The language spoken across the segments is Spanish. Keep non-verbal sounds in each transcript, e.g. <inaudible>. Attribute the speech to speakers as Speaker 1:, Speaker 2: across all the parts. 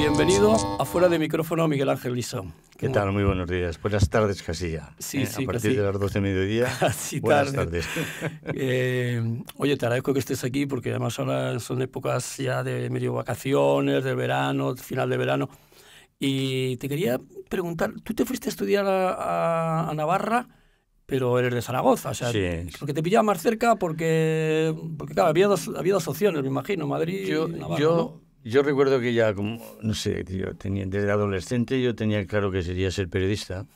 Speaker 1: Bienvenido afuera de Micrófono, Miguel Ángel Lizón.
Speaker 2: ¿Qué tal? Muy buenos días. Buenas tardes, Casilla. Sí, eh, A partir de las 12 de mediodía. <laughs> buenas tardes. <laughs>
Speaker 1: Eh, oye, te agradezco que estés aquí porque además son épocas ya de medio vacaciones, de verano, final de verano. Y te quería preguntar, tú te fuiste a estudiar a, Navarra, pero eres de Zaragoza, o sea, sí. porque te pillaba más cerca porque, porque claro, había dos, opciones, me imagino, Madrid yo, y Navarra. Yo,
Speaker 2: yo recuerdo que ya, como, no sé, tenía, desde adolescente yo tenía claro que sería ser periodista.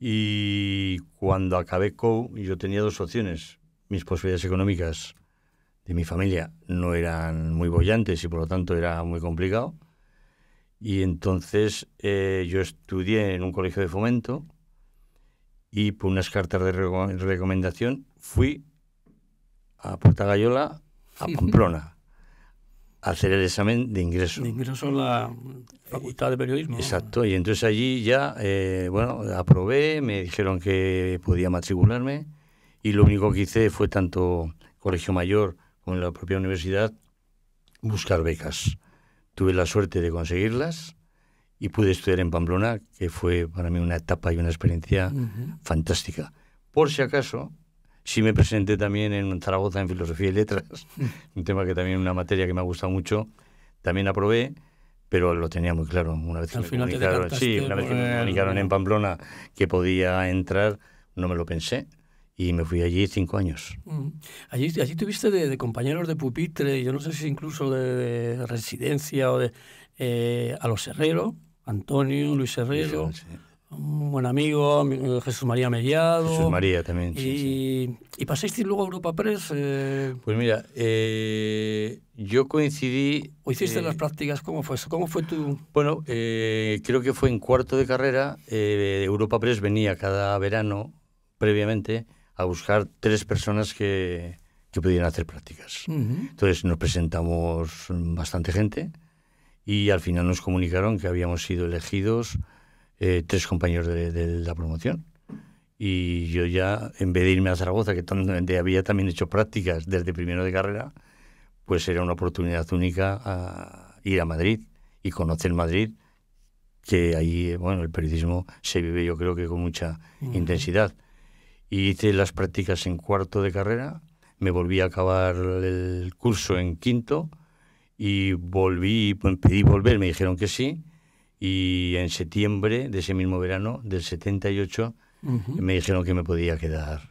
Speaker 2: Y cuando acabé COU, yo tenía dos opciones. Mis posibilidades económicas de mi familia no eran muy bollantes y por lo tanto era muy complicado. Y entonces eh, yo estudié en un colegio de fomento y por unas cartas de recomendación fui a Portagallola, a Pamplona hacer el examen de ingreso. De ingreso a la facultad de periodismo. Exacto, y entonces allí ya, eh, bueno, aprobé, me dijeron que podía matricularme y lo único que hice fue tanto colegio mayor como en la propia universidad buscar becas. Tuve la suerte de conseguirlas y pude estudiar en Pamplona, que fue para mí una etapa y una experiencia fantástica. Por si acaso, Sí me presenté también en Zaragoza en Filosofía y Letras, <laughs> un tema que también es una materia que me ha gustado mucho. También aprobé, pero lo tenía muy claro. Una vez Al me final comunicaron, sí, una vez que me en Pamplona que podía entrar, no me lo pensé y me fui allí cinco años.
Speaker 1: Mm. Allí, allí tuviste de, compañeros de pupitre, yo no sé si incluso de, residencia o de eh, a los Herrero, Antonio, Luis Herrero un buen amigo, eh, Jesús María Mellado. Jesús María también. y, sí. y luego a Europa Press. Eh. Pues mira,
Speaker 2: eh, yo coincidí. ¿O hiciste las
Speaker 1: prácticas? ¿Cómo fue eso? ¿Cómo fue tu.?
Speaker 2: Bueno, creo que fue en cuarto de carrera. Europa Press venía cada verano, previamente, a buscar tres personas que, que pudieran hacer prácticas.
Speaker 1: Entonces
Speaker 2: nos presentamos bastante gente y al final nos comunicaron que habíamos sido elegidos eh, tres compañeros de, la promoción. Y yo ya, en vez de irme a Zaragoza, que donde había también hecho prácticas desde primero de carrera, pues era una oportunidad única ir a Madrid y conocer Madrid, que ahí, bueno, el periodismo se vive yo creo que con mucha intensidad. Y hice las prácticas en cuarto de carrera, me volví a acabar el curso en quinto y volví, pues, pedí volver, me dijeron que sí, y en septiembre de ese mismo verano, del 78, me dijeron que me podía quedar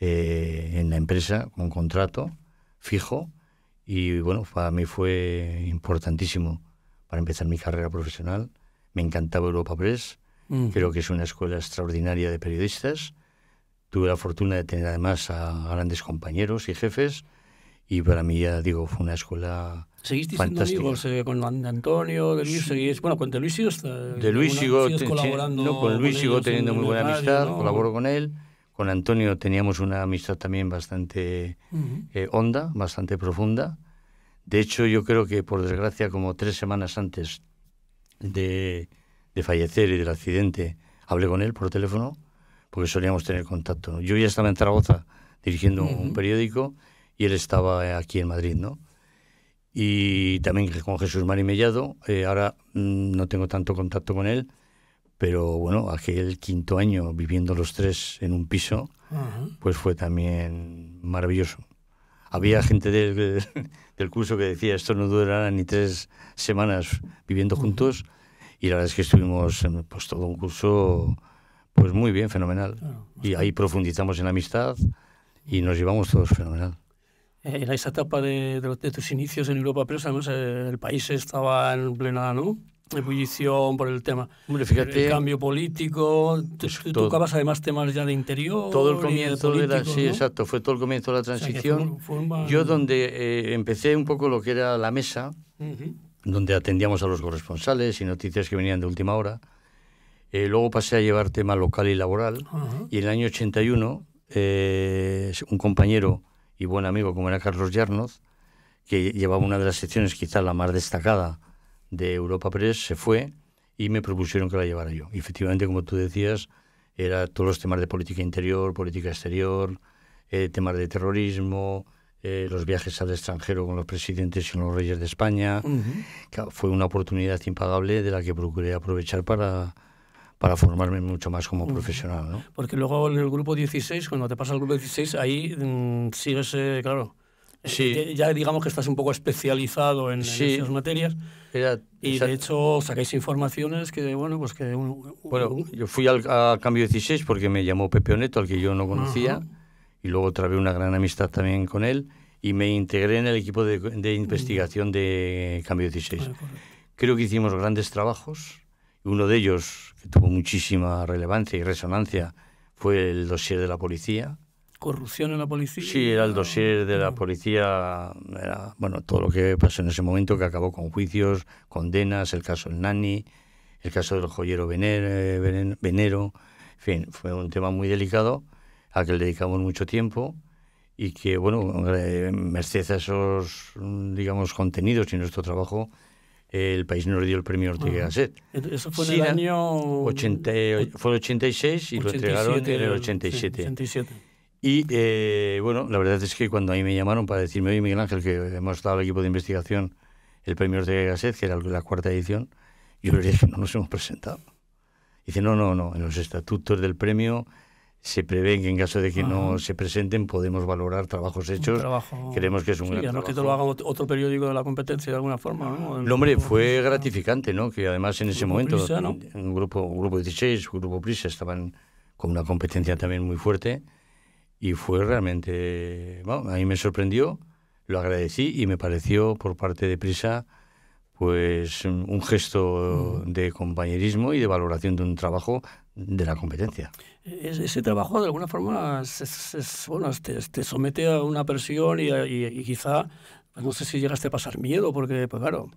Speaker 2: eh, en la empresa con contrato fijo y bueno, para mí fue importantísimo para empezar mi carrera profesional. Me encantaba Europa Press, creo que es una escuela extraordinaria de periodistas. Tuve la fortuna de tener además a grandes compañeros y jefes y para mí ya digo, fue una escuela
Speaker 1: Seguís siendo amigos eh, con Antonio, de Luis, bueno, con Luis sigo, de Luis eh, colaborando. con Luis sigo teniendo muy buena amistad, colaboro
Speaker 2: con él. Con Antonio teníamos una amistad también bastante eh, honda, bastante profunda. De hecho, yo creo que, por desgracia, como tres semanas antes de, de fallecer y del accidente, hablé con él por teléfono, porque solíamos tener contacto. Yo ya estaba en Zaragoza dirigiendo un periódico y él estaba aquí en Madrid, ¿no? y también con Jesús Mari Mellado. Eh, ahora mm, no tengo tanto contacto con él, pero bueno, aquel quinto año viviendo los tres en un piso, pues fue también maravilloso. Había gente <laughs> del, curso que decía, esto no durará ni tres semanas viviendo juntos, y la verdad es que estuvimos eh, pues, todo un curso pues muy bien, fenomenal. y ahí profundizamos en la amistad y nos llevamos todos fenomenal
Speaker 1: en esa etapa de, tus inicios en Europa Press, además eh, el país estaba en plena ¿no? ebullición por el tema. El cambio político, pues, tú tocabas además temas ya de interior. Todo el comienzo Sí,
Speaker 2: exacto, fue todo el comienzo de la transición. Yo, donde eh, empecé un poco lo que era la mesa, donde atendíamos a los corresponsales y noticias que venían de última hora. Eh, luego pasé a llevar tema local y laboral. Y en el año 81, eh, un compañero y buen amigo como era Carlos Yarnoz, que llevaba una de las secciones quizás la más destacada de Europa Press, se fue y me propusieron que la llevara yo. efectivamente, como tú decías, era todos los temas de política interior, política exterior, eh, temas de terrorismo, eh, los viajes al extranjero con los presidentes y con los reyes de España. Fue una oportunidad impagable de la que procuré aprovechar para para formarme mucho más como profesional. ¿no?
Speaker 1: Porque luego en el grupo 16, cuando te pasa al grupo 16, ahí mm, sigues, eh, claro, eh, Sí. Ya, digamos que estás un poco especializado en, esas materias. y de hecho sacáis informaciones que, bueno, pues que... bueno,
Speaker 2: yo fui al Cambio 16 porque me llamó Pepe Oneto, al que yo no conocía, y luego trabé una gran amistad también con él, y me integré en el equipo de, investigación de Cambio 16. Creo que hicimos grandes trabajos, uno de ellos, que tuvo muchísima relevancia y resonancia, fue el dossier de la policía. ¿Corrupción en la policía? Sí, era el dossier de la policía, bueno, todo lo que pasó en ese momento, que acabó con juicios, condenas, el caso del Nani, el caso del joyero Venero, Venero, en fin, fue un tema muy delicado al que le dedicamos mucho tiempo y que, bueno, eh, merced a esos, digamos, contenidos y nuestro trabajo, el país le dio el premio Ortega y Gasset.
Speaker 1: Eso fue en el año...
Speaker 2: 80, fue el 86 y lo entregaron en el 87. 87. Y eh, bueno, la verdad es que cuando ahí me llamaron para decirme, oye Miguel Ángel, que hemos dado al equipo de investigación el premio Ortega y Gasset, que era la cuarta edición, yo le dije, no nos hemos presentado. dice, no, no, no, en los estatutos del premio se prevé que en caso de que no ah. se presenten podemos valorar trabajos hechos. Queremos que es un que te lo haga
Speaker 1: otro periódico de la competencia de alguna forma. ¿no? Ah. El hombre, fue
Speaker 2: gratificante, ¿no? Que además en ese momento un grupo un grupo 16, un grupo Prisa estaban con una competencia también muy fuerte y fue realmente, bueno, a mí me sorprendió, lo agradecí y me pareció por parte de Prisa pues un gesto mm. de compañerismo y de valoración de un trabajo de la competencia.
Speaker 1: Ese trabajo de alguna forma es, bueno, te, te, somete a una presión y, y, quizá, pues no sé si llegaste a pasar miedo, porque pues claro,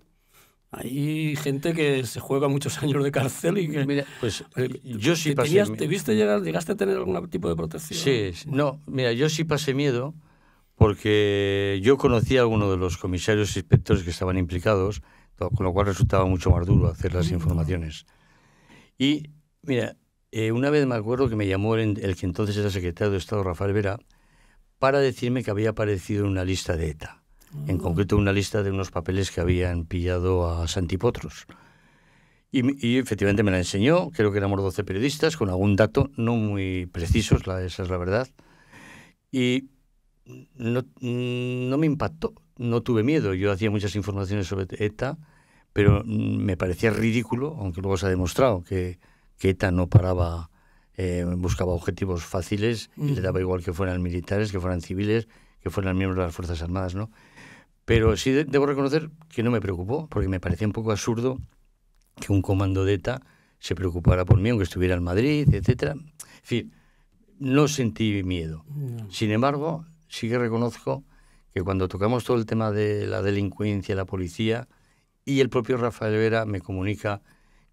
Speaker 1: hay gente que se juega muchos <laughs> años de cárcel y que... Mira, pues eh, eh, yo sí pasé miedo viste llegar, llegaste a tener algún tipo de protección? Sí, no, mira, yo
Speaker 2: sí pasé miedo porque yo conocía a uno de los comisarios e inspectores que estaban implicados, con lo cual resultaba mucho más duro hacer las mm. informaciones. Y, mira, eh, una vez me acuerdo que me llamó el, que entonces era secretario de Estado, Rafael Vera, para decirme que había aparecido una lista de ETA. En ah. concreto, una lista de unos papeles que habían pillado a Santipotros. Y, y, efectivamente me la enseñó, creo que éramos 12 periodistas, con algún dato no muy preciso, esa es la verdad. Y mm, no me impactó, no tuve miedo. Yo hacía muchas informaciones sobre ETA, pero mm, me parecía ridículo, aunque luego se ha demostrado que ETA no paraba, eh, buscaba objetivos fáciles, y le daba igual que fueran militares, que fueran civiles, que fueran miembros de las Fuerzas Armadas, ¿no? Pero sí debo reconocer que no me preocupó, porque me parecía un poco absurdo que un comando de ETA se preocupara por mí, aunque estuviera en Madrid, etcétera. En fin, no sentí miedo. Sin embargo, sí que reconozco que cuando tocamos todo el tema de la delincuencia, la policía, y el propio Rafael Vera me comunica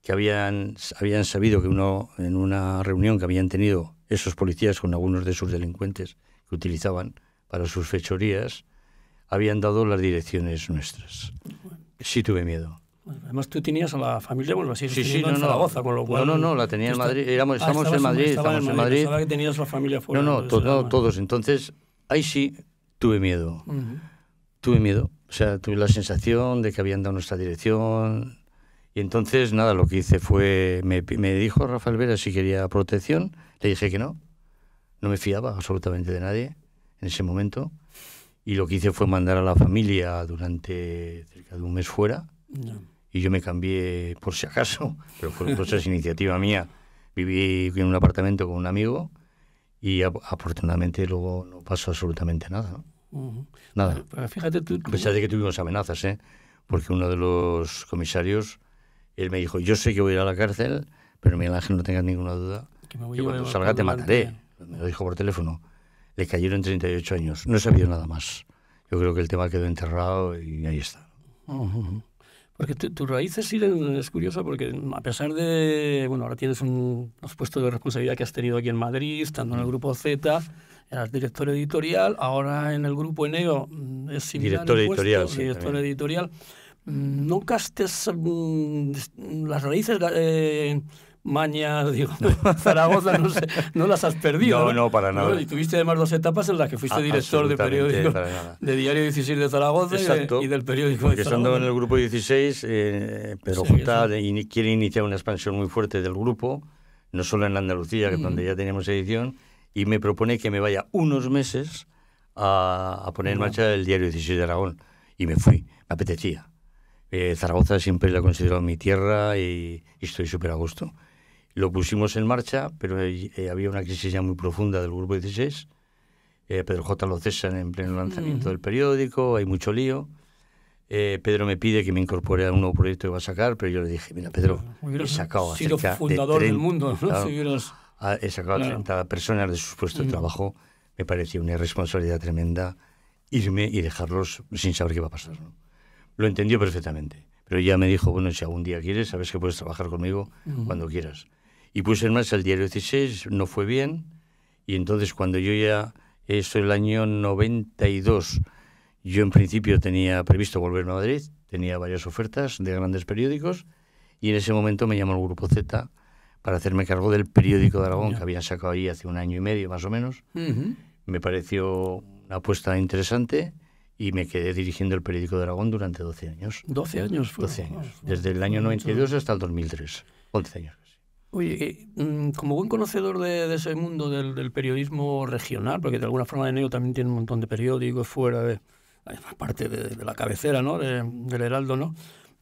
Speaker 2: que habían, habían sabido que uno, en una reunión que habían tenido esos policías con algunos de sus delincuentes que utilizaban para sus fechorías, habían dado las direcciones nuestras. Sí tuve miedo.
Speaker 1: Además, tú tenías a la familia, bueno, así sí, sí, no, en Zaragoza, con lo cual. No, no, no la tenía en Madrid. Éramos, ah, estamos en Madrid, estamos en Madrid. Madrid. que tenías la familia fuera. No, no,
Speaker 2: todos. Entonces, ahí sí tuve miedo. Tuve miedo. O sea, tuve la sensación de que habían dado nuestra dirección, y entonces, nada, lo que hice fue, me, me dijo Rafael Vera si quería protección, le dije que no, no me fiaba absolutamente de nadie en ese momento, y lo que hice fue mandar a la familia durante cerca de un mes fuera, y yo me cambié por si acaso, pero por, por iniciativa mía, viví en un apartamento con un amigo, y afortunadamente luego no pasó absolutamente nada, Nada. Fíjate A pesar de que tuvimos amenazas, ¿eh? Porque uno de los comisarios él me dijo, yo sé que voy a ir a la cárcel, pero mi Ángel, no tengas ninguna duda,
Speaker 1: que, me voy cuando salga te mataré.
Speaker 2: Me lo dijo por teléfono. Le cayeron 38 años, no he sabido nada más. Yo creo que el tema quedó enterrado y ahí está.
Speaker 1: Porque tus raíces siguen, es curioso, porque a pesar de, bueno, ahora tienes un, puesto de responsabilidad que has tenido aquí en Madrid, estando en el grupo Z, eras director editorial, ahora en el grupo Eneo mm, es similar. Director editorial. sí, director editorial. Mm, no castes mm, las raíces eh, maña, <laughs> Zaragoza, no, las has perdido. No, no, para nada. Y tuviste además dos etapas en las que fuiste director de periódico, de Diario 16 de Zaragoza Exacto, y, del periódico de estando en el
Speaker 2: grupo 16, eh, Pedro quiere iniciar una expansión muy fuerte del grupo, no solo en Andalucía, que donde mm. ya tenemos edición, y me propone que me vaya unos meses a, a poner en marcha el Diario 16 de Aragón. Y me fui, me apetecía. Eh, Zaragoza siempre la he considerado mi tierra y, estoy súper a gusto. Lo pusimos en marcha, pero eh, eh, había una crisis ya muy profunda del Grupo 16. Pedro J. lo cesa en pleno lanzamiento mm. del periódico, hay mucho lío. Pedro me pide que me incorpore a un nuevo proyecto que va a sacar, pero yo le dije, mira Pedro, he sacado del mundo, a 30 personas de su puestos de mm. trabajo. Me parecía una irresponsabilidad tremenda irme y dejarlos sin saber qué va a pasar. Lo entendió perfectamente. Pero ya me dijo, bueno, si algún día quieres, sabes que puedes trabajar conmigo cuando quieras. Y puse en marcha el diario 16, no fue bien. Y entonces cuando yo ya, es el año 92, yo en principio tenía previsto volverme a Madrid, tenía varias ofertas de grandes periódicos y en ese momento me llamó el Grupo Z para hacerme cargo del periódico de Aragón que había sacado ahí hace un año y medio más o menos. Me pareció una apuesta interesante y me quedé dirigiendo el periódico de Aragón durante 12 años. 12 años 12 años, desde el año 92 hasta el 2003, 11 años.
Speaker 1: Oye, eh, mm, como buen conocedor de, ese mundo del, periodismo regional, porque de alguna forma de Neo también tiene un montón de periódicos fuera de, aparte de, la cabecera, ¿no? del Heraldo, ¿no?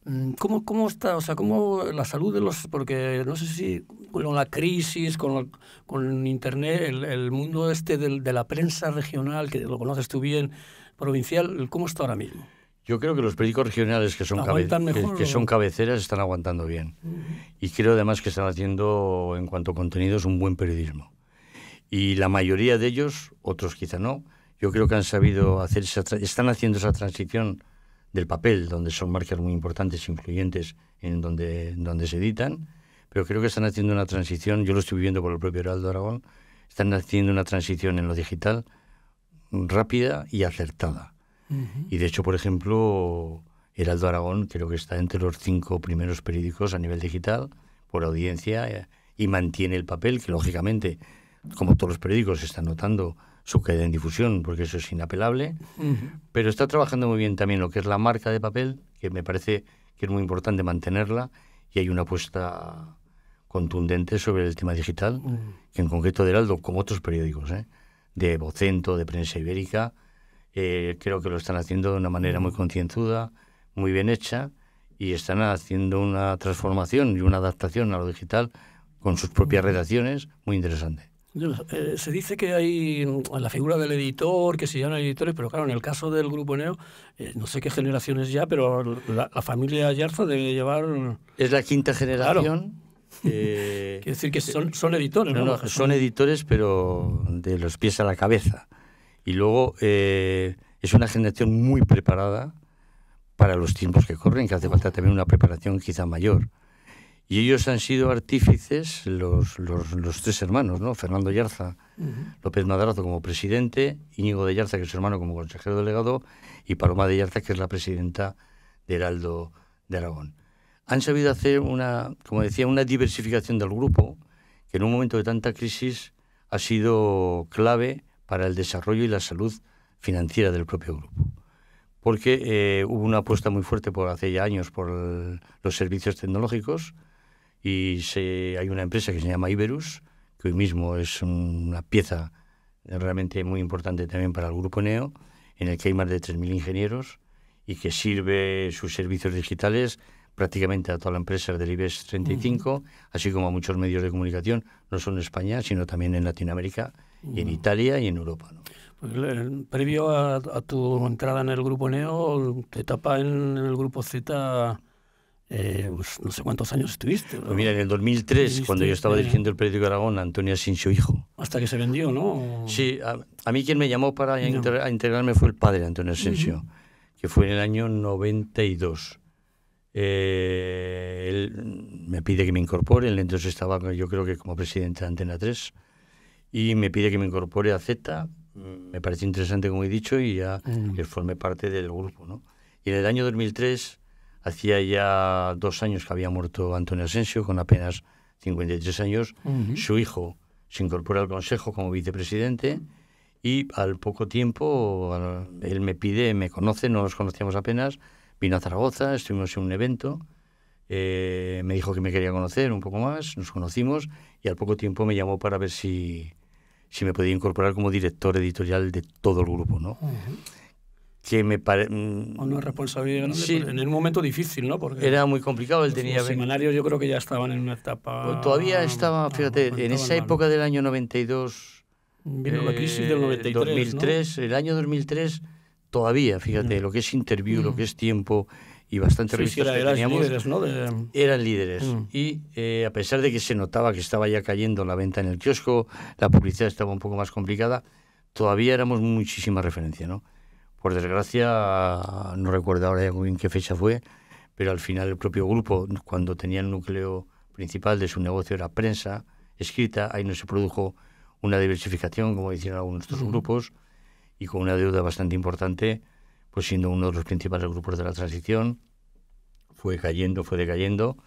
Speaker 1: Mm, ¿Cómo, ¿Cómo está? O sea, ¿cómo la salud de los...? Porque no sé si con la crisis, con, con Internet, el, mundo este de, de, la prensa regional, que lo conoces tú bien, provincial, ¿cómo está ahora mismo?
Speaker 2: Yo creo que los periódicos regionales que son, que, son cabeceras están aguantando bien. Mm. Y creo además que están haciendo, en cuanto a contenidos, un buen periodismo. Y la mayoría de ellos, otros quizá no, yo creo que han sabido hacer esa, están haciendo esa transición del papel, donde son marcas muy importantes, influyentes, en donde, donde se editan, pero creo que están haciendo una transición, yo lo estoy viendo por el propio Heraldo Aragón, están haciendo una transición en lo digital, rápida y acertada. Y de hecho, por ejemplo, Heraldo Aragón creo que está entre los cinco primeros periódicos a nivel digital por audiencia eh, y mantiene el papel que, lógicamente, como todos los periódicos, está notando su caída en difusión, porque eso es inapelable, pero está trabajando muy bien también lo que es la marca de papel, que me parece que es muy importante mantenerla, y hay una apuesta contundente sobre el tema digital, que en concreto de Heraldo, como otros periódicos, ¿eh? de Vocento, de Prensa Ibérica. Eh, creo que lo están haciendo de una manera muy mm. concienzuda, muy bien hecha, y están haciendo una transformación y una adaptación a lo digital con sus propias mm. redacciones muy interesante.
Speaker 1: Eh, se dice que hay mm, la figura del editor, que se llaman editores, pero claro, en el caso del Grupo Neo, eh, no sé qué generaciones ya, pero la, la familia Yarza debe llevar... Es la quinta generación eh, Quiere decir que son, editores, ¿no? son
Speaker 2: editores, pero de los pies a la cabeza. Y luego eh, es una generación muy preparada para los tiempos que corren, que hace falta también una preparación quizá mayor. Y ellos han sido artífices, los, tres hermanos, ¿no? Fernando Yarza, López Madrazo como presidente, Íñigo de Yarza, que es su hermano como consejero delegado, y Paloma de Yarza, que es la presidenta de Heraldo de Aragón han sabido hacer una, como decía, una diversificación del grupo que en un momento de tanta crisis ha sido clave para el desarrollo y la salud financiera del propio grupo. Porque eh, hubo una apuesta muy fuerte por hace ya años por los servicios tecnológicos y hay una empresa que se llama Iberus, que hoy mismo es una pieza realmente muy importante también para el grupo NEO, en el que hay más de 3.000 ingenieros y que sirve sus servicios digitales prácticamente a toda la empresa del IBEX 35, así como a muchos medios de comunicación, no solo en España, sino también en Latinoamérica y en Italia y en Europa.
Speaker 1: Pues previo a, tu entrada en el grupo NEO, ¿te etapa en, el grupo Z, eh, pues, no sé cuántos años estuviste. Pues mira, en el 2003, cuando yo estaba
Speaker 2: eh. dirigiendo el periódico Aragón, Antonio su Hijo.
Speaker 1: Hasta que se vendió, ¿no? Sí, a, mí quien me llamó
Speaker 2: para integrarme fue el padre de Antonio Asensio, que fue en el año 92. Eh, él me pide que me incorpore, él entonces estaba yo creo que como presidente de Antena 3, y me pide que me incorpore a Z, mm, me parece interesante como he dicho, y ya mm. formé parte del grupo. ¿no? Y en el año 2003, hacía ya dos años que había muerto Antonio Asensio, con apenas 53 años, su hijo se incorpora al Consejo como vicepresidente y al poco tiempo él me pide, me conoce, no nos conocíamos apenas, Vino a Zaragoza, estuvimos en un evento, eh, me dijo que me quería conocer un poco más, nos conocimos y al poco tiempo me llamó para ver si, si me podía incorporar como director editorial de todo el grupo, ¿no? Que me pare... Mm,
Speaker 1: una responsabilidad sí. en un momento difícil, ¿no? Porque era muy complicado, él tenía... semanarios yo creo que ya estaban en una etapa... Pues todavía estaba,
Speaker 2: fíjate, en esa época del año 92... Vino la crisis del 93, eh, 2003, el año 2003 todavía, fíjate, mm. lo que es interview, lo mm. que es tiempo y bastante revistas teníamos, líderes, ¿no? eran líderes. Mm. Y eh, a pesar de que se notaba que estaba ya cayendo la venta en el kiosco, la publicidad estaba un poco más complicada, todavía éramos muchísima referencia, ¿no? Por desgracia, no recuerdo ahora ya qué fecha fue, pero al final el propio grupo, cuando tenía el núcleo principal de su negocio era prensa escrita, ahí no se produjo una diversificación, como decían algunos de estos grupos, y con una deuda bastante importante, pues siendo uno de los principales grupos de la transición, fue cayendo, fue decayendo,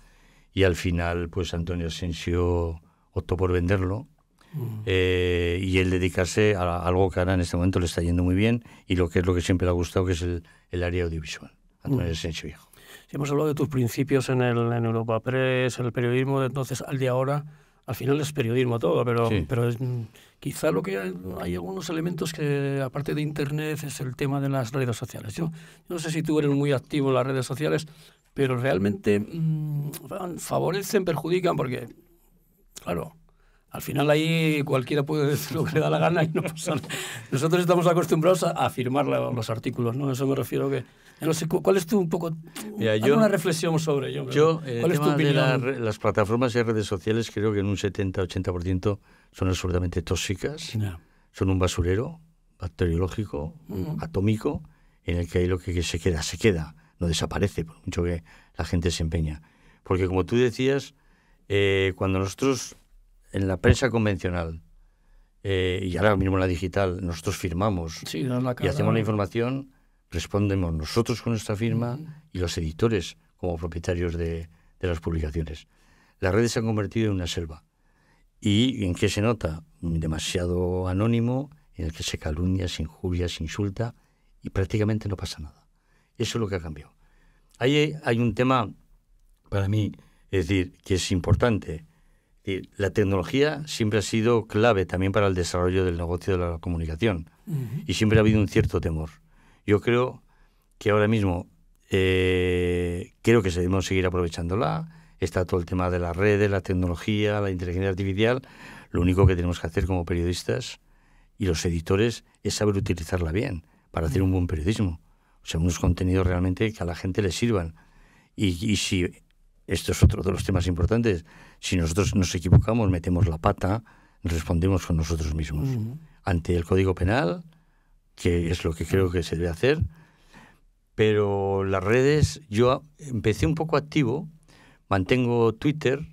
Speaker 2: y al final, pues Antonio Asensio optó por venderlo mm. eh, y él dedicarse a, algo que ahora en este momento le está yendo muy bien y lo que es lo que siempre le ha gustado, que es el, área audiovisual. Antonio mm. Asensio Viejo.
Speaker 1: hemos hablado de tus principios en, el, Europa Press, el periodismo de entonces al de ahora al final es periodismo todo, pero, pero mm, quizá lo que hay, algunos elementos que, aparte de Internet, es el tema de las redes sociales. Yo, no sé si tú eres muy activo en las redes sociales, pero realmente mm, favorecen, perjudican, porque, claro, al final ahí cualquiera puede decir lo que le da la gana y no Nosotros estamos acostumbrados a, firmar los artículos, ¿no? Eso me refiero que... No sé, ¿cuál es tu un poco... una reflexión sobre ello. Yo, eh, de
Speaker 2: las plataformas y redes sociales creo que en un 70-80% son absolutamente tóxicas. Son un basurero bacteriológico, atómico, en el que hay lo que, se queda, se queda, no desaparece, por mucho que la gente se empeña. Porque como tú decías, eh, cuando nosotros en la prensa convencional eh, y ahora mismo en la digital, nosotros firmamos y hacemos la información, respondemos nosotros con nuestra firma y los editores como propietarios de, las publicaciones. Las redes se han convertido en una selva. ¿Y en qué se nota? Demasiado anónimo, en el que se calumnia, se injuria, se insulta y prácticamente no pasa nada. Eso es lo que ha cambiado. Ahí hay un tema para mí, es decir, que es importante la tecnología siempre ha sido clave también para el desarrollo del negocio de la comunicación y siempre ha habido un cierto temor. Yo creo que ahora mismo eh, creo que debemos seguir aprovechándola. Está todo el tema de las redes, la tecnología, la inteligencia artificial. Lo único que tenemos que hacer como periodistas y los editores es saber utilizarla bien para hacer un buen periodismo. O sea, unos contenidos realmente que a la gente le sirvan. y si esto es otro de los temas importantes, si nosotros nos equivocamos, metemos la pata, respondemos con nosotros mismos. Ante el Código Penal, que es lo que creo que se debe hacer, pero las redes, yo empecé un poco activo, mantengo Twitter,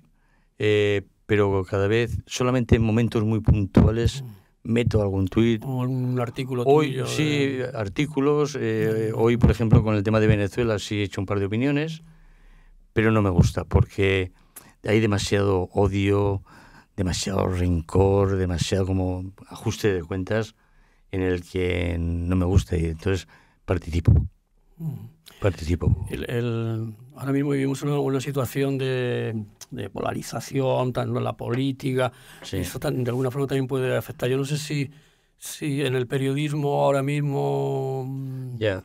Speaker 2: eh, pero cada vez solamente en momentos muy puntuales meto algún tuit. O artículo Sí, eh. artículos. Eh, hoy, por ejemplo, con el tema de Venezuela sí he hecho un par de opiniones pero no me gusta porque hay demasiado odio, demasiado rencor, demasiado como ajuste de cuentas en el que no me gusta y entonces participo. Mm. Participo.
Speaker 1: ahora mismo vivimos una, una situación de, polarización, tanto en la política, eso de alguna forma también puede afectar. Yo no sé si, si en el periodismo ahora mismo,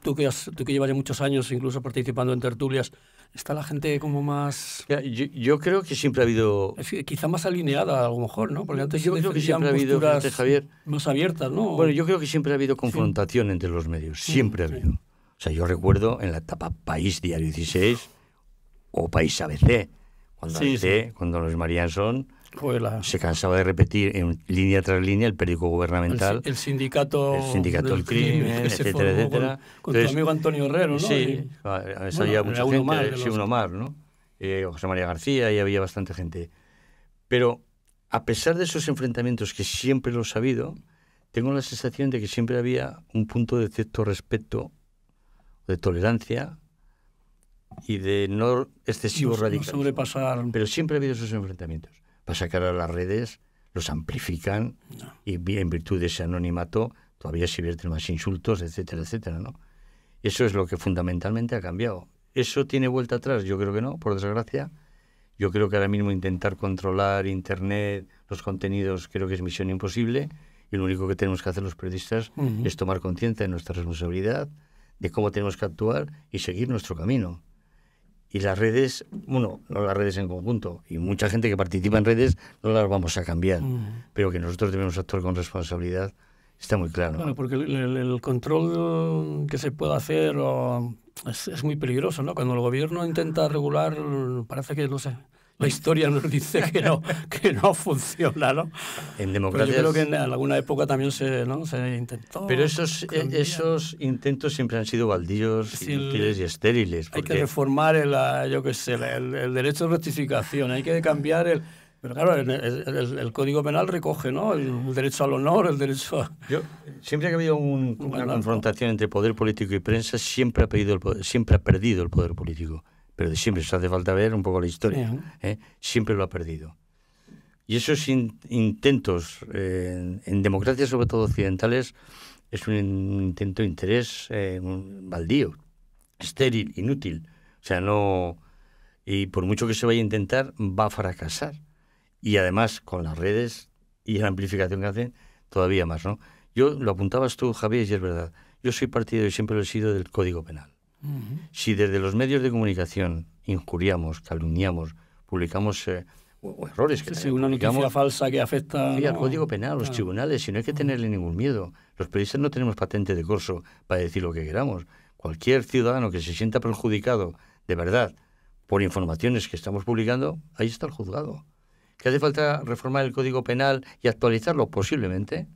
Speaker 1: tú, que tú que llevas muchos años incluso participando en tertulias, Está la gente como más... Yo, creo que siempre ha habido... Quizá más alineada a lo mejor, ¿no? Porque antes yo creo que siempre ha habido, Javier, más abierta, ¿no? Bueno, yo creo que siempre ha habido
Speaker 2: confrontación entre los medios, siempre ha habido. O sea, yo recuerdo en la etapa País Diario 16 o País ABC, cuando, ABC, cuando los Marianson se cansaba de repetir en línea tras línea el periódico gubernamental.
Speaker 1: El, sindicato. sindicato del crimen, etcétera, etcétera. Con, amigo Antonio Herrero, ¿no? Sí, ah, había mucha gente, sí, uno más,
Speaker 2: eh, José María García y había bastante gente. Pero a pesar de esos enfrentamientos que siempre los ha habido, tengo la sensación de que siempre había un punto de cierto respeto, de tolerancia y de no excesivo radical. Pero siempre ha habido esos enfrentamientos para sacar a las redes, los amplifican y en virtud de ese anonimato todavía se vierten más insultos, etcétera, etcétera, ¿no? Eso es lo que fundamentalmente ha cambiado. ¿Eso tiene vuelta atrás? Yo creo que no, por desgracia. Yo creo que ahora mismo intentar controlar Internet, los contenidos, creo que es misión imposible. Y lo único que tenemos que hacer los periodistas es tomar conciencia de nuestra responsabilidad, de cómo tenemos que actuar y seguir nuestro camino y las redes, bueno, no las redes en conjunto, y mucha gente que participa en redes no las vamos a cambiar, pero que nosotros debemos actuar con responsabilidad, está muy claro.
Speaker 1: Bueno, porque el, control que se puede hacer es, es, muy peligroso, ¿no? Cuando el gobierno intenta regular, parece que, no sé, la historia nos dice que no, que no funciona, ¿no?
Speaker 2: En democracia. yo creo que en
Speaker 1: alguna época también se, intentó. Pero esos,
Speaker 2: eh, esos intentos siempre han sido baldíos, y estériles. Hay que reformar
Speaker 1: el, yo qué sé, el, derecho de rectificación, hay que cambiar el. Pero claro, el, Código Penal recoge, ¿no? El, derecho al honor, el derecho a... Yo, siempre que ha habido una
Speaker 2: confrontación entre poder político y prensa, siempre ha, pedido siempre ha perdido el poder político pero siempre se hace falta ver un poco la historia, ¿eh? siempre lo ha perdido. Y esos intentos, eh, en, democracias sobre todo occidentales, es un intento de interés eh, un baldío, estéril, inútil. O sea, no... Y por mucho que se vaya a intentar, va a fracasar. Y además, con las redes y la amplificación que hacen, todavía más, ¿no? Yo, lo apuntabas tú, Javier, y es verdad. Yo soy partido y siempre lo he sido del Código Penal. Si desde los medios de comunicación injuriamos, calumniamos, publicamos eh, errores que sí, una noticia falsa que afecta al Código Penal, los tribunales, si no hay que tenerle ningún miedo. Los periodistas no tenemos patente de corso para decir lo que queramos. Cualquier ciudadano que se sienta perjudicado de verdad por informaciones que estamos publicando, ahí está el juzgado. ¿Que hace falta reformar el Código Penal y actualizarlo? Posiblemente.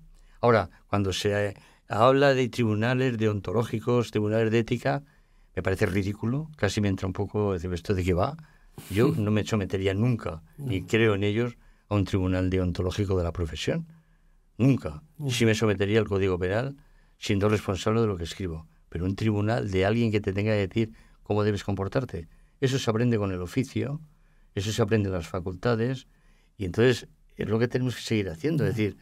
Speaker 2: Ahora, cuando se eh, habla de tribunales deontológicos, tribunales de ética, me parece ridículo, casi me entra un poco decir esto de qué va. Yo <laughs> no me sometería nunca, ni creo en ellos, a un tribunal deontológico de la profesión. Nunca. si me sometería al Código Penal siendo responsable de lo que escribo. Pero un tribunal de alguien que te tenga que decir cómo debes comportarte. Eso se aprende con el oficio, eso se aprende en las facultades, y entonces es lo que tenemos que seguir haciendo. Es decir,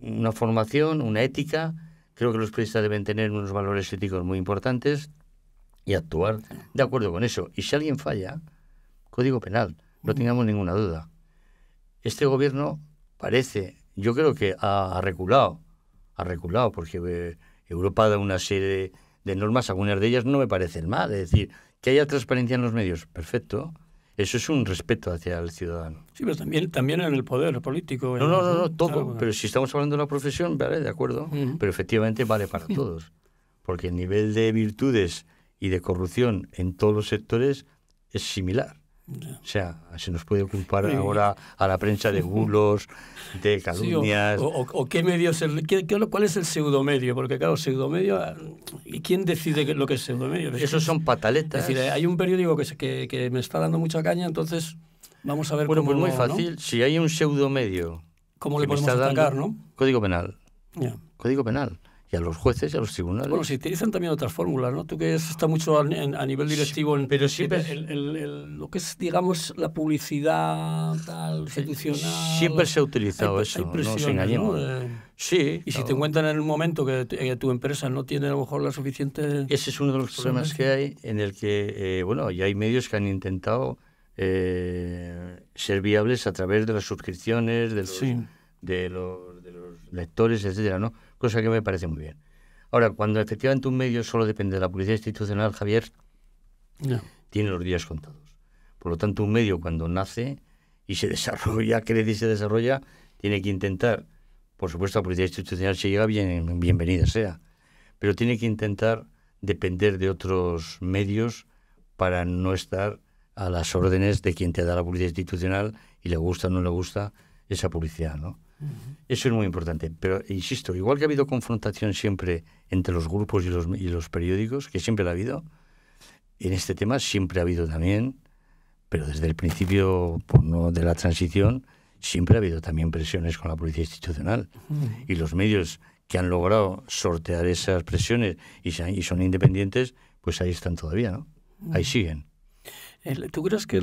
Speaker 2: una formación, una ética. Creo que los periodistas deben tener unos valores éticos muy importantes, y actuar de acuerdo con eso. Y si alguien falla, Código Penal, no tengamos ninguna duda. Este gobierno parece, yo creo que ha, reculado, ha reculado, porque eh, Europa da una serie de normas, algunas de ellas no me parecen mal, es decir, que haya transparencia en los medios, perfecto. Eso es un respeto hacia el ciudadano.
Speaker 1: Sí, pero también, también en el poder político. No, no, no, todo. Pero
Speaker 2: si estamos hablando de la profesión, vale, de acuerdo. Pero efectivamente vale para <laughs> todos. Porque el nivel de virtudes y de corrupción en todos los sectores es similar. O sea, se nos puede ocupar ahora a la prensa de bulos, de calumnias.
Speaker 1: o, qué medios es ¿Cuál es el pseudomedio? Porque, claro, pseudomedio. ¿Y quién decide lo que es pseudomedio? Esos son pataletas. Es decir, hay un periódico que, que, me está dando mucha caña, entonces vamos a ver bueno, pues cómo. Bueno, pues muy fácil. Si hay un pseudomedio. ¿Cómo le podemos atacar,
Speaker 2: Código penal.
Speaker 1: Código penal y a los jueces y
Speaker 2: a los tribunales. Bueno, se
Speaker 1: utilizan también otras fórmulas, ¿no? Tú que está mucho a, nivel directivo en, pero siempre, el, lo que es, digamos, la publicidad tal, institucional. Siempre se ha utilizado eso, no nos sí. Y si te encuentran en un momento que, tu empresa no tiene a lo mejor la suficiente... Ese es uno de los problemas que hay
Speaker 2: en el que, eh, bueno, ya hay medios que han intentado eh, ser viables a través de las suscripciones, de los, de los, de los lectores, etcétera, ¿no? cosa que me parece muy bien. Ahora, cuando efectivamente un medio solo depende de la publicidad institucional, Javier, tiene los días contados. Por lo tanto, un medio cuando nace y se <laughs> desarrolla, crece y se desarrolla, tiene que intentar, por supuesto, la publicidad institucional si llega bien, bienvenida sea, pero tiene que intentar depender de otros medios para no estar a las órdenes de quien te da la publicidad institucional y le gusta o no le gusta esa publicidad, ¿no? Eso es muy importante. Pero, insisto, igual que ha habido confrontación siempre entre los grupos y los, y los periódicos, que siempre la ha habido, en este tema siempre ha habido también, pero desde el principio no, de la transición, siempre ha habido también presiones con la policía institucional. Y los medios que han logrado sortear esas presiones y, y son independientes, pues ahí están todavía, ¿no? Ahí siguen.
Speaker 1: ¿Tú crees que,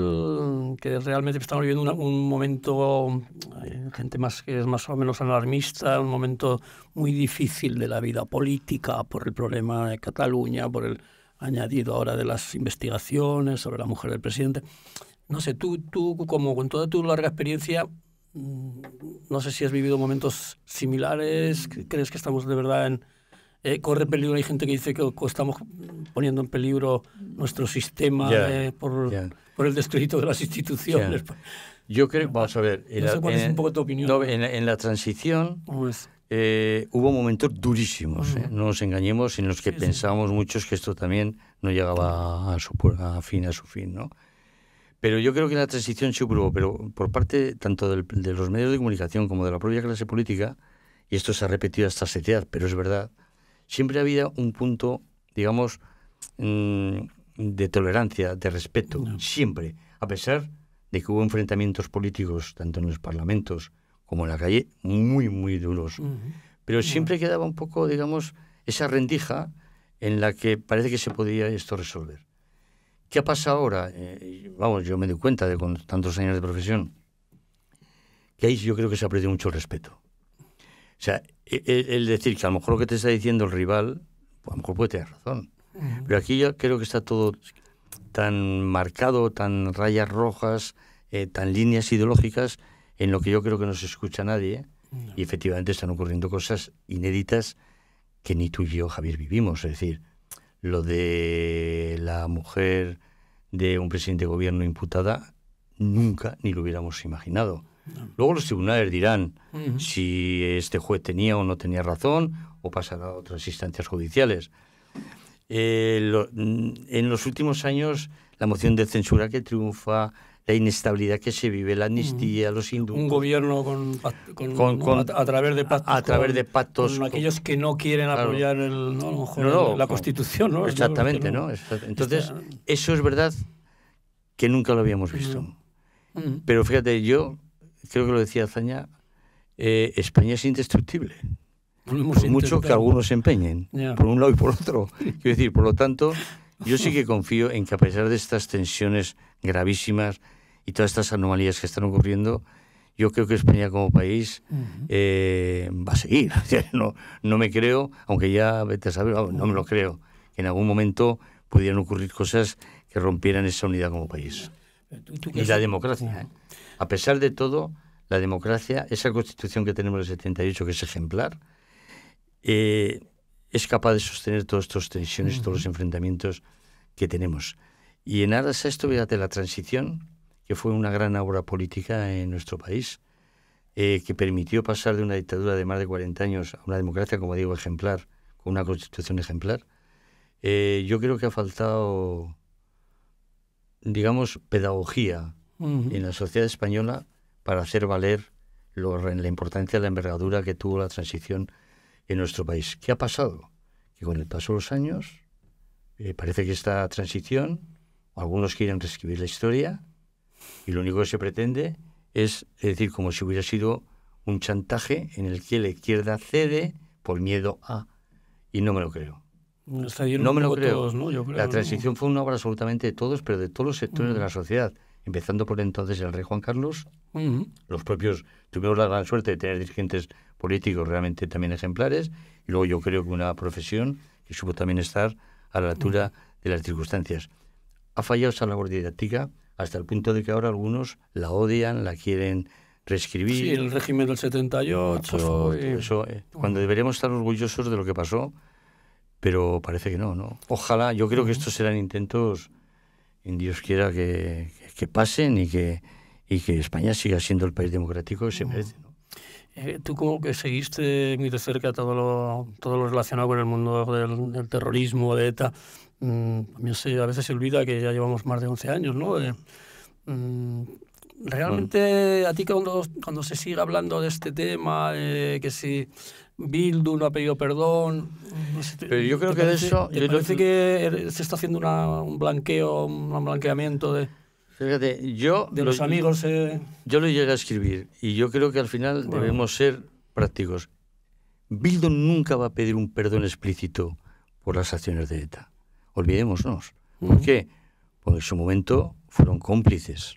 Speaker 1: que realmente estamos viviendo un momento, eh, gente más que es más o menos alarmista, un momento muy difícil de la vida política por el problema de Cataluña, por el añadido ahora de las investigaciones sobre la mujer del presidente? No sé, tú, tú como con toda tu larga experiencia, mm, no sé si has vivido momentos similares, ¿crees que estamos de verdad en, eh, corre peligro. Hay gente que dice que estamos poniendo en peligro nuestro sistema eh, por, por, el destruido de las instituciones. Yo creo, vamos a ver, en,
Speaker 2: la transición eh, hubo momentos durísimos, mm. no nos engañemos, en los que pensábamos muchos que esto también no llegaba a, su, fin, a su fin, ¿no? Pero yo creo que en la transición sí hubo, pero por parte tanto de los medios de comunicación como de la propia clase política, y esto se ha repetido hasta setear, pero es verdad, siempre había un punto, digamos, mm, de tolerancia, de respeto, siempre, a pesar de que hubo enfrentamientos políticos tanto en los parlamentos como en la calle, muy, muy duros. Pero siempre quedaba un poco, digamos, esa rendija en la que parece que se podía esto resolver. ¿Qué ha pasado ahora? Eh, vamos, yo me doy cuenta de con tantos años de profesión, que ahí yo creo que se ha perdido mucho el respeto. O sea, e, e, el, decir que a lo mejor lo que te está diciendo el rival, pues, a lo mejor puede tener razón. Pero aquí yo creo que está todo tan marcado, tan rayas rojas, eh, tan líneas ideológicas, en lo que yo creo que no se escucha nadie. Y efectivamente están ocurriendo cosas inéditas que ni tú y yo, Javier, vivimos. Es decir, lo de la mujer de un presidente de gobierno imputada, nunca ni lo hubiéramos imaginado. Luego los tribunales dirán si este juez tenía o no tenía razón o pasará a otras instancias judiciales. Eh, mm, en los últimos años, la moción de censura que triunfa, la inestabilidad que se vive, la amnistía, los indultos. Un
Speaker 1: gobierno con, a, través de pactos. A, través de pactos. Con, aquellos que no quieren apoyar la Constitución, ¿no? Exactamente, ¿no? Entonces, eso es verdad
Speaker 2: que nunca lo habíamos visto. Pero fíjate, yo creo que lo decía Zaña, eh, España es indestructible.
Speaker 1: por mucho que algunos
Speaker 2: se empeñen, por un lado y por otro. <laughs> Quiero decir, por lo tanto, yo sí que confío en que a pesar de estas tensiones gravísimas y todas estas anomalías que están ocurriendo, yo creo que España como país eh, va a seguir. <laughs> No, no me creo, aunque ya vete a saber, no me lo creo, que en algún momento pudieran ocurrir cosas que rompieran esa unidad como país.
Speaker 1: Eh, y la
Speaker 2: democracia. A pesar de todo, la democracia, esa constitución que tenemos el 78, que es ejemplar, eh, es capaz de sostener todas estas tensiones, todos los enfrentamientos que tenemos. Y en aras a esto, fíjate, la transición, que fue una gran obra política en nuestro país, eh, que permitió pasar de una dictadura de más de 40 años a una democracia, como digo, ejemplar, con una constitución ejemplar, eh, yo creo que ha faltado, digamos, pedagogía en la sociedad española para hacer valer la importancia de la envergadura que tuvo la transición en nuestro país. ¿Qué ha pasado? Que con el paso de los años eh, parece que esta transición, algunos quieren reescribir la historia y lo único que se pretende es, decir, como si hubiera sido un chantaje en el que la izquierda cede por miedo a... Y no me lo
Speaker 1: creo. No me lo creo. La transición
Speaker 2: fue una obra absolutamente de todos, pero de todos los sectores de la sociedad empezando por entonces el rey Juan Carlos. Los propios tuvimos la gran suerte de tener dirigentes políticos realmente también ejemplares, y luego yo creo que una profesión que supo también estar a la altura de las circunstancias. Ha fallado esa labor didáctica hasta el punto de que ahora algunos la odian, la quieren reescribir. Sí, el régimen del 78. Pues, eso, eh, eh, cuando deberíamos estar orgullosos de lo que pasó, pero parece que no, ¿no? Ojalá, yo creo que estos serán intentos, en Dios quiera, que que pasen y que, y que España siga siendo el país democrático que se merece.
Speaker 1: Eh, tú como que seguiste muy de cerca todo lo, todo lo relacionado con el mundo del, terrorismo, de ETA, mm, a veces se olvida que ya llevamos más de 11 años, ¿no? Eh, mm, realmente a ti cuando, cuando se sigue hablando de este tema, eh, que si Bildu no ha pedido perdón... Pero yo creo que de eso... parece que er, se está haciendo un blanqueo, un blanqueamiento de...? Fíjate, yo... De los amigos... Eh. Yo lo llegué a escribir y yo creo que al final
Speaker 2: debemos ser prácticos. Bildo nunca va a pedir un perdón explícito por las acciones de ETA. Olvidémonos. ¿Por qué? Porque en su momento fueron cómplices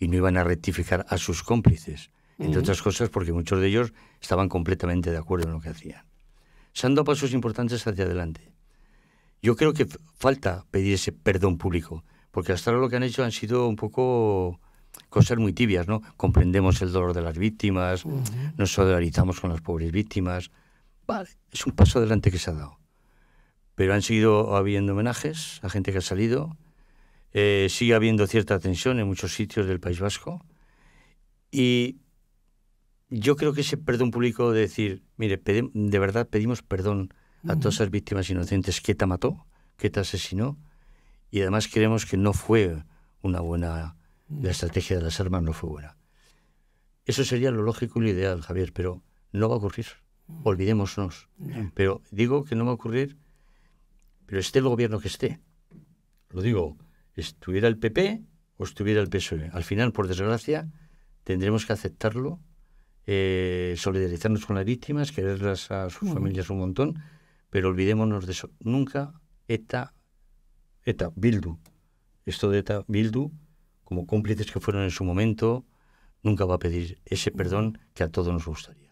Speaker 2: y no iban a rectificar a sus cómplices. Entre otras cosas porque muchos de ellos estaban completamente de acuerdo en lo que hacían. Se han dado pasos importantes hacia adelante. Yo creo que falta pedir ese perdón público porque hasta ahora lo que han hecho han sido un poco cosas muy tibias, ¿no? Comprendemos el dolor de las víctimas, nos solidarizamos con las pobres víctimas. Vale, es un paso adelante que se ha dado. Pero han seguido habiendo homenajes a gente que ha salido, eh, sigue habiendo cierta tensión en muchos sitios del País Vasco y yo creo que ese perdón público de decir, mire, de verdad pedimos perdón a todas esas víctimas inocentes que te mató, que te asesinó, y además creemos que no fue una buena, la estrategia de las armas no fue buena. Eso sería lo lógico y lo ideal, Javier, pero no va a ocurrir. Olvidémonos. Pero digo que no va a ocurrir, pero esté el gobierno que esté. Lo digo, estuviera el PP o estuviera el PSOE. Al final, por desgracia, tendremos que aceptarlo, eh, solidarizarnos con las víctimas, quererlas a sus familias un montón, pero olvidémonos de eso. Nunca ETA ETA, Bildu. Esto de ETA, Bildu, como cómplices que fueron en su momento, nunca va a pedir ese perdón que a todos nos gustaría.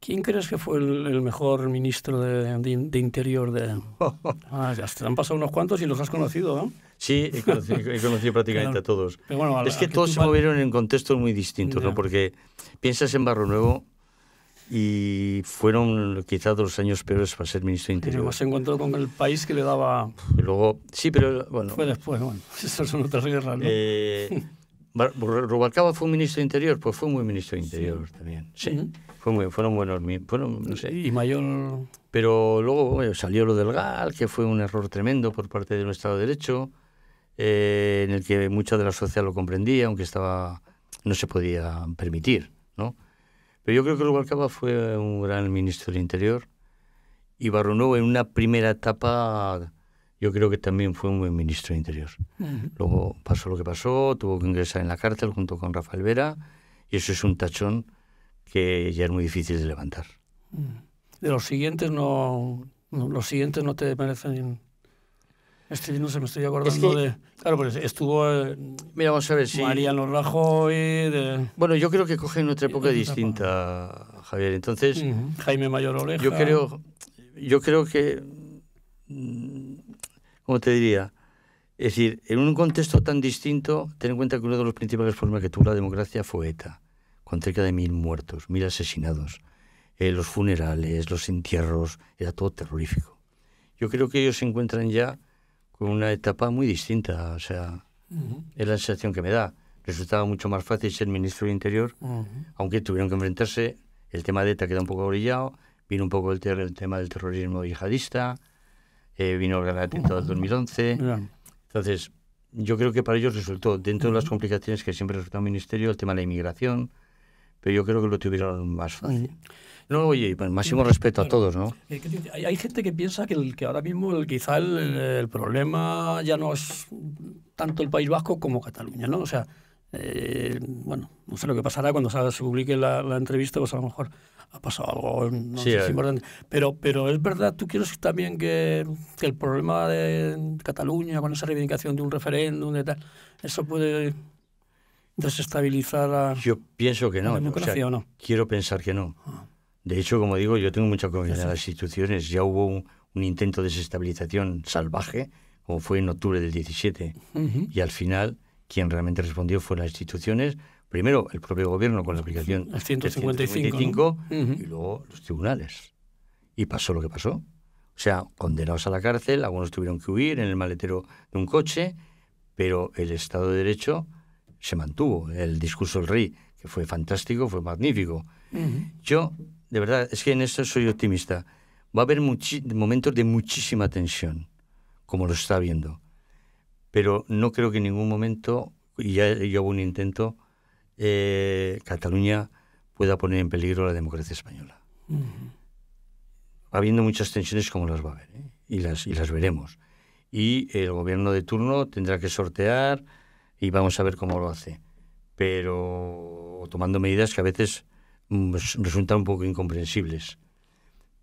Speaker 1: ¿Quién crees que fue el, mejor ministro de, de, Interior? De... <laughs> Ah, ya se han pasado unos cuantos y los has conocido, ¿no? Sí, he conocido, prácticamente a
Speaker 2: todos. es que, todos se movieron en contextos muy distintos, ¿no? Porque piensas en Barro Nuevo y fueron quizás los años peores para ser ministro de Interior. se
Speaker 1: encontró con el país que le daba...
Speaker 2: luego, sí, pero bueno... Fue
Speaker 1: después, bueno, <laughs> esas son otras guerras, ¿no? Eh,
Speaker 2: Rubalcaba fue un ministro de Interior, pues fue un buen ministro de Interior también. Sí, fueron buenos, no sé. Y mayor. Pero luego salió lo del GAL, que fue un error tremendo por parte de un Estado de Derecho, eh, en el que mucha de la sociedad lo comprendía, aunque estaba no se podía permitir, ¿no? Pero yo creo que Rubalcaba fue un gran ministro del Interior y Barronó en una primera etapa yo creo que también fue un buen ministro del Interior. Luego pasó lo que pasó, tuvo que ingresar en la cárcel junto con Rafael Vera y eso es un tachón que ya es muy difícil de levantar.
Speaker 1: De los siguientes no, no los siguientes no te merecen no se me estoy acordando de... Claro, pues estuvo
Speaker 2: eh, vamos a ver, si... Mariano Rajoy... Bueno, yo creo que coge en otra época distinta, Javier. Entonces... Jaime Mayor Oreja. Yo creo, yo creo que... Mm, ¿Cómo te diría? Es decir, en un contexto tan distinto, ten en cuenta que uno de los principales problemas que tuvo la democracia fue ETA, con cerca de mil muertos, mil asesinados, eh, los funerales, los entierros, era todo terrorífico. Yo creo que ellos se encuentran ya con una etapa muy distinta. O sea, es la sensación que me da. Resultaba mucho más fácil ser ministro del Interior, aunque tuvieron que enfrentarse. El tema de ETA queda un poco orillado, vino un poco el, tema del terrorismo yihadista, eh, vino el atentado del 2011. Entonces, yo creo que para ellos resultó, dentro de las complicaciones que siempre resulta un ministerio, el tema de la inmigración, pero yo creo que lo tuvieron más fácil. No, oye, máximo respeto a todos, ¿no?
Speaker 1: Eh, hay gente que piensa que, el, que ahora mismo el, quizá el, problema ya no es tanto el País Vasco como Cataluña, ¿no? O sea, eh, bueno, no sé lo que pasará cuando se publique la, entrevista, pues a lo mejor ha pasado algo, no sé si eh. importante. Pero, pero es verdad, tú quieres también que, el problema de Cataluña, con esa reivindicación de un referéndum, y tal, eso puede desestabilizar a.
Speaker 2: Yo pienso que no. Quiero pensar que no. Ah. De hecho, como digo, yo tengo mucha confianza en las instituciones. Ya hubo un, intento de desestabilización salvaje, como fue en octubre del 17. Y al final, quien realmente respondió fueron las instituciones. Primero, el propio gobierno con la aplicación del 155, y luego los tribunales. Y pasó lo que pasó. O sea, condenados a la cárcel, algunos tuvieron que huir en el maletero de un coche, pero el Estado de Derecho se mantuvo. El discurso del rey, que fue fantástico, fue magnífico. Yo de verdad, es que en esto soy optimista. Va a haber momentos de muchísima tensión, como lo está viendo. Pero no creo que en ningún momento, y ya yo hago un intento, eh, Cataluña pueda poner en peligro la democracia española. Va Habiendo muchas tensiones como las va a haber, eh? y, las, y las veremos. Y el gobierno de turno tendrá que sortear y vamos a ver cómo lo hace. Pero tomando medidas que a veces pues, resultan un poco incomprensibles.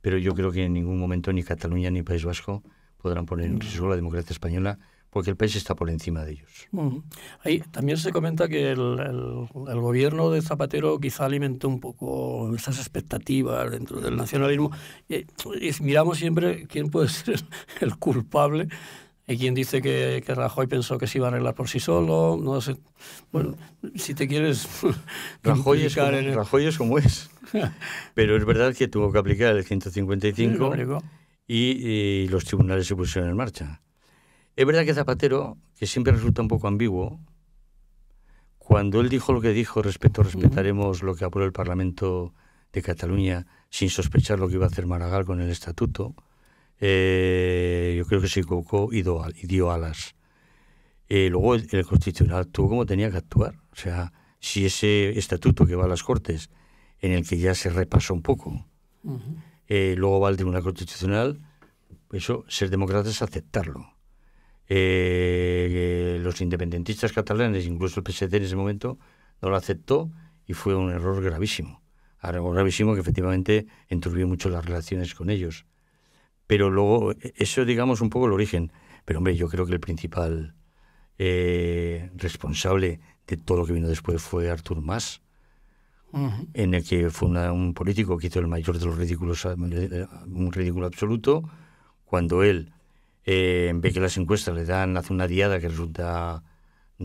Speaker 2: Pero yo creo que en ningún momento ni Cataluña ni País Vasco podrán poner en mm. riesgo la democracia española porque el país está por encima de ellos.
Speaker 1: Mm. Ahí, también se comenta que el, gobierno de Zapatero quizá alimentó un poco esas expectativas dentro del nacionalismo. miramos siempre quién puede ser el culpable hay quien dice que, Rajoy pensó que se iba a arreglar por sí solo. No sé. Bueno, si te quieres. <laughs> Rajoy, es como, Rajoy es como es. <laughs>
Speaker 2: Pero es verdad que tuvo que aplicar el 155 y, los tribunales se pusieron en marcha. Es verdad que Zapatero, que siempre resulta un poco ambiguo, cuando él dijo lo que dijo respecto respetaremos lo que aprobó el Parlamento de Cataluña sin sospechar lo que iba a hacer Maragall con el estatuto, eh, yo creo que se equivocó y dio, alas. Eh, luego el, Constitucional actuó como tenía que actuar. O sea, si ese estatuto que va a las Cortes, en el que ya se repasó un poco, eh, luego va al Tribunal Constitucional, eso, ser demócrata es aceptarlo. Eh, los independentistas catalanes, incluso el PSD en ese momento, no lo aceptó y fue un error gravísimo. error gravísimo que efectivamente enturbió mucho las relaciones con ellos. Pero luego, e, eso digamos un poco el origen. Pero hombre, yo creo que el principal eh, responsable de todo lo que vino después fue Artur Mas, en el que fue un político que hizo el mayor de los ridículos, eh, un ridículo absoluto, cuando él eh, ve que las encuestas le dan, hace una diada que resulta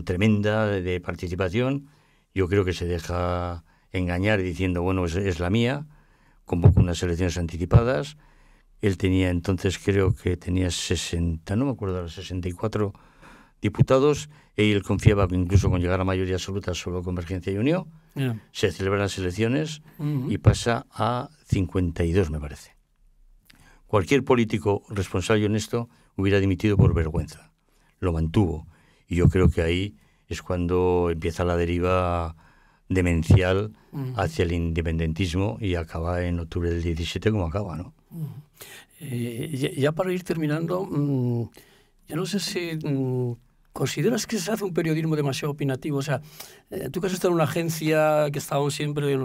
Speaker 2: tremenda de participación, yo creo que se deja engañar diciendo, bueno, es, la mía, convoca unas elecciones anticipadas, él tenía entonces, creo que tenía 60, no me acuerdo, 64 diputados y él confiaba que incluso con llegar a mayoría absoluta solo Convergencia y Unión. Se celebran las elecciones y pasa a 52, me parece. Cualquier político responsable y honesto hubiera dimitido por vergüenza. Lo mantuvo. Y yo creo que ahí es cuando empieza la deriva demencial hacia el independentismo y acaba en octubre del 17 como acaba, ¿no?
Speaker 1: Eh, ya, para ir terminando, mm, yo no sé si mm, ¿Consideras que se hace un periodismo demasiado opinativo? O sea, eh, tú que has estado en una agencia que estaban siempre,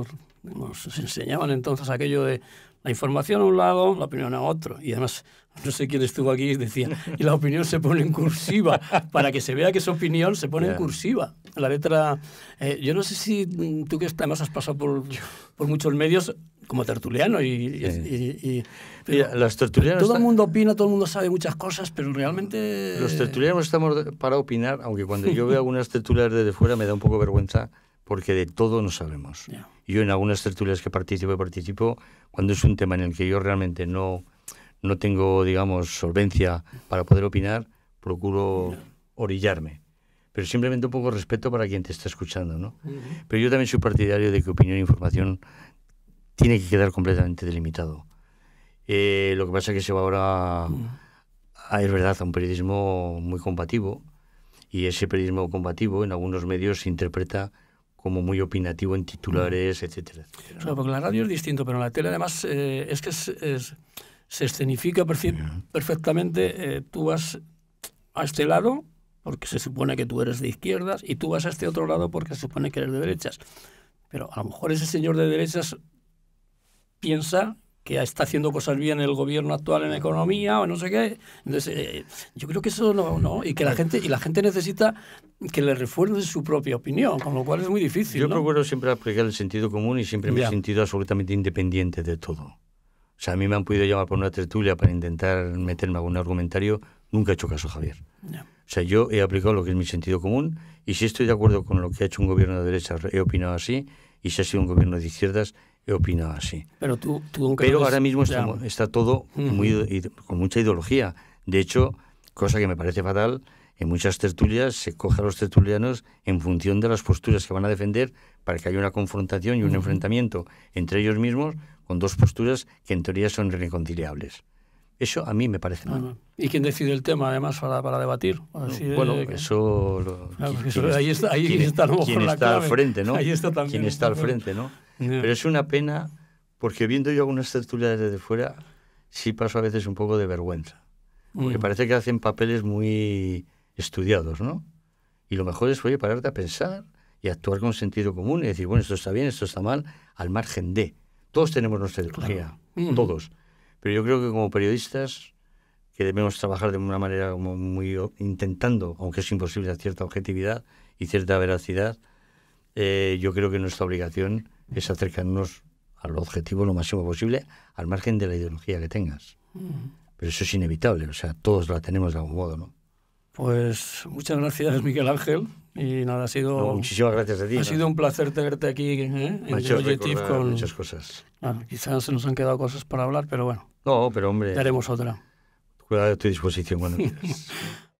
Speaker 1: nos enseñaban entonces aquello de la información a un lado, la opinión a otro. Y además, no sé quién estuvo aquí y decía, <laughs> y la opinión se pone en cursiva, para que se vea que es opinión, se pone en cursiva. La letra, eh, yo no sé si tú que además has pasado por, por muchos medios como tertuliano y... todo el mundo opina, todo el mundo sabe muchas cosas, pero realmente...
Speaker 2: Los tertulianos estamos para opinar, aunque cuando yo veo algunas tertulias desde fuera me da un poco vergüenza porque de todo no sabemos. Yo en algunas tertulias que participo, participo cuando es un tema en el que yo realmente no, no tengo, digamos, solvencia para poder opinar, procuro orillarme. Pero simplemente un poco de respeto para quien te está escuchando, ¿no? Pero yo también soy partidario de que opinión e información tiene que quedar completamente delimitado. Eh, lo que pasa es que se va ahora, es verdad, a un periodismo muy combativo y ese periodismo combativo en algunos medios se interpreta como muy opinativo en titulares, mm. etcétera.
Speaker 1: porque la radio es distinto, pero la tele además eh, es que se escenifica perfectamente. Eh, tú vas a este lado porque se supone que tú eres de izquierdas y tú vas a este otro lado porque se supone que eres de derechas. Pero a lo mejor ese señor de derechas piensa que está haciendo cosas bien el gobierno actual en economía o no sé qué. Entonces, eh, yo creo que eso no, no, y que la gente y la gente necesita que le refuerce su propia opinión, con lo cual es muy difícil. Yo procuro
Speaker 2: siempre aplicar el sentido común y siempre me he sentido absolutamente independiente de todo. O sea, a mí me han podido llamar por una tertulia para intentar meterme algún argumentario, nunca he hecho caso, Javier. O sea, yo he aplicado lo que es mi sentido común y si estoy de acuerdo con lo que ha hecho un gobierno de derecha, he opinado así, y si ha sido un gobierno de izquierdas, he opinado así.
Speaker 1: Pero, tú, ahora mismo
Speaker 2: está, todo muy, con mucha ideología. De hecho, cosa que me parece fatal, en muchas tertulias se coge a los tertulianos en función de las posturas que van a defender para que haya una confrontación y un enfrentamiento entre ellos mismos con dos posturas que en teoría son irreconciliables. Eso a mí me parece
Speaker 1: mal. ¿Y quién decide el tema, además, para, debatir? bueno, eso... ahí está, ahí está está al frente, ¿no? Ahí está también. quién está al frente, ¿no? Pero es una
Speaker 2: pena porque viendo yo algunas tertulias desde fuera, sí paso a veces un poco de vergüenza. Porque parece que hacen papeles muy estudiados, ¿no? Y lo mejor es, oye, pararte a pensar y actuar con sentido común y decir, bueno, esto está bien, esto está mal, al margen de. Todos tenemos nuestra ideología, todos. Pero yo creo que como periodistas, que debemos trabajar de una manera como muy intentando, aunque es imposible, cierta objetividad y cierta veracidad, eh, yo creo que nuestra obligación es acercarnos al objetivo lo máximo posible, al margen de la ideología que tengas. Mm. Pero eso es inevitable, o sea, todos la tenemos de algún modo, ¿no?
Speaker 1: Pues muchas gracias, Miguel Ángel. Y nada, ha sido. muchísimas gracias a ti. Ha sido un placer tenerte aquí ¿eh? en el con. Muchas cosas. quizás se nos han quedado cosas para hablar, pero bueno. No, pero hombre. Daremos otra.
Speaker 2: Cuidado a tu disposición cuando <laughs> quieras.